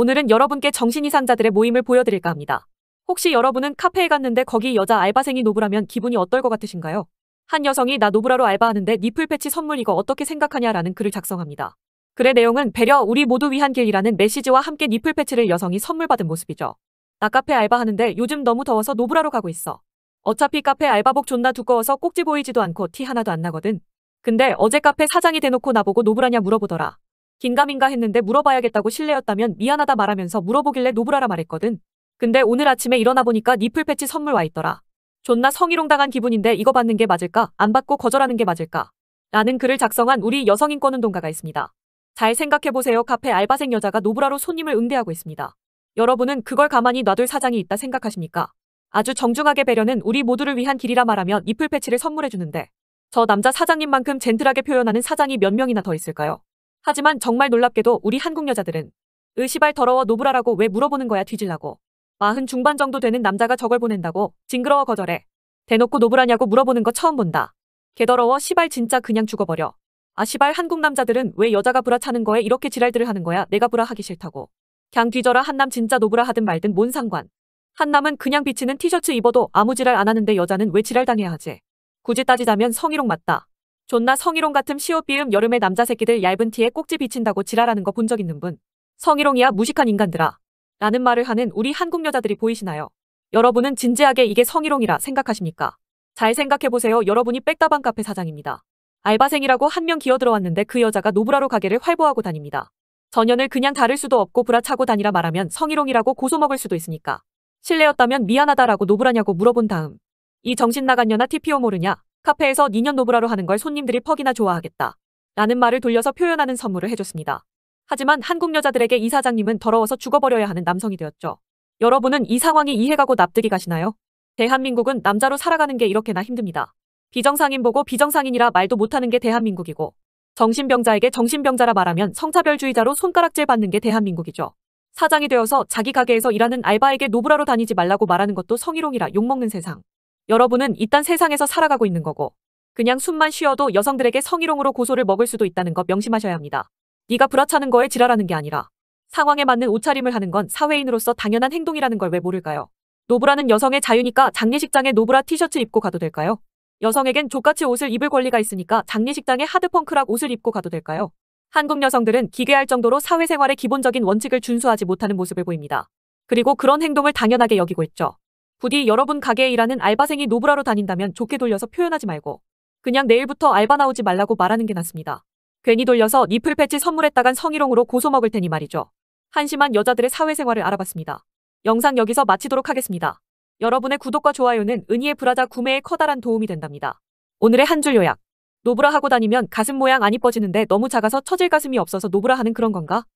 오늘은 여러분께 정신이상자들의 모임을 보여드릴까 합니다. 혹시 여러분은 카페에 갔는데 거기 여자 알바생이 노브라면 기분이 어떨 것 같으신가요? 한 여성이 나 노브라로 알바하는데 니플 패치 선물 이거 어떻게 생각하냐라는 글을 작성합니다. 글의 내용은 배려 우리 모두 위한 길이라는 메시지와 함께 니플 패치를 여성이 선물 받은 모습이죠. 나 카페 알바하는데 요즘 너무 더워서 노브라로 가고 있어. 어차피 카페 알바복 존나 두꺼워서 꼭지 보이지도 않고 티 하나도 안 나거든. 근데 어제 카페 사장이 대놓고 나보고 노브라냐 물어보더라. 긴가민가 했는데 물어봐야겠다고 실례였다면 미안하다 말하면서 물어보길래 노브라라 말했거든. 근데 오늘 아침에 일어나 보니까 니플 패치 선물 와 있더라. 존나 성희롱당한 기분인데 이거 받는 게 맞을까? 안 받고 거절하는 게 맞을까? 라는 글을 작성한 우리 여성인권운동가가 있습니다. 잘 생각해보세요. 카페 알바생 여자가 노브라로 손님을 응대하고 있습니다. 여러분은 그걸 가만히 놔둘 사장이 있다 생각하십니까? 아주 정중하게 배려는 우리 모두를 위한 길이라 말하며 니플 패치를 선물해주는데 저 남자 사장님만큼 젠틀하게 표현하는 사장이 몇 명이나 더 있을까요? 하지만 정말 놀랍게도 우리 한국 여자들은 의시발 더러워 노브라라고 왜 물어보는 거야 뒤질라고. 마흔 중반 정도 되는 남자가 저걸 보낸다고 징그러워 거절해. 대놓고 노브라냐고 물어보는 거 처음 본다. 개더러워 시발 진짜 그냥 죽어버려. 아 시발 한국 남자들은 왜 여자가 브라 차는 거에 이렇게 지랄들을 하는 거야 내가 브라 하기 싫다고. 걍 뒤져라 한남 진짜 노브라 하든 말든 뭔 상관. 한남은 그냥 비치는 티셔츠 입어도 아무 지랄 안 하는데 여자는 왜 지랄 당해야 하지. 굳이 따지자면 성희롱 맞다. 존나 성희롱 같은 시옷 비음 여름에 남자 새끼들 얇은 티에 꼭지 비친다고 지랄하는 거 본 적 있는 분. 성희롱이야 무식한 인간들아. 라는 말을 하는 우리 한국 여자들이 보이시나요? 여러분은 진지하게 이게 성희롱이라 생각하십니까? 잘 생각해보세요. 여러분이 백다방 카페 사장입니다. 알바생이라고 한 명 기어들어왔는데 그 여자가 노브라로 가게를 활보하고 다닙니다. 전연을 그냥 다를 수도 없고 부라차고 다니라 말하면 성희롱이라고 고소먹을 수도 있으니까. 실례였다면 미안하다라고 노브라냐고 물어본 다음 이 정신 나간 년나 TPO 모르냐? 카페에서 니년 노브라로 하는 걸 손님들이 퍽이나 좋아하겠다. 라는 말을 돌려서 표현하는 선물을 해줬습니다. 하지만 한국 여자들에게 이 사장님은 더러워서 죽어버려야 하는 남성이 되었죠. 여러분은 이 상황이 이해가고 납득이 가시나요? 대한민국은 남자로 살아가는 게 이렇게나 힘듭니다. 비정상인 보고 비정상인이라 말도 못하는 게 대한민국이고 정신병자에게 정신병자라 말하면 성차별주의자로 손가락질 받는 게 대한민국이죠. 사장이 되어서 자기 가게에서 일하는 알바에게 노브라로 다니지 말라고 말하는 것도 성희롱이라 욕먹는 세상. 여러분은 이딴 세상에서 살아가고 있는 거고 그냥 숨만 쉬어도 여성들에게 성희롱으로 고소를 먹을 수도 있다는 거 명심하셔야 합니다. 네가 불화차는 거에 지랄하는 게 아니라 상황에 맞는 옷차림을 하는 건 사회인으로서 당연한 행동이라는 걸 왜 모를까요? 노브라는 여성의 자유니까 장례식장에 노브라 티셔츠 입고 가도 될까요? 여성에겐 족같이 옷을 입을 권리가 있으니까 장례식장에 하드펑크락 옷을 입고 가도 될까요? 한국 여성들은 기괴할 정도로 사회생활의 기본적인 원칙을 준수하지 못하는 모습을 보입니다. 그리고 그런 행동을 당연하게 여기고 있죠. 부디 여러분 가게에 일하는 알바생이 노브라로 다닌다면 좋게 돌려서 표현하지 말고 그냥 내일부터 알바 나오지 말라고 말하는 게 낫습니다. 괜히 돌려서 니플 패치 선물했다간 성희롱으로 고소 먹을 테니 말이죠. 한심한 여자들의 사회생활을 알아봤습니다. 영상 여기서 마치도록 하겠습니다. 여러분의 구독과 좋아요는 은희의 브라자 구매에 커다란 도움이 된답니다. 오늘의 한 줄 요약. 노브라 하고 다니면 가슴 모양 안 이뻐지는데 너무 작아서 처질 가슴이 없어서 노브라 하는 그런 건가?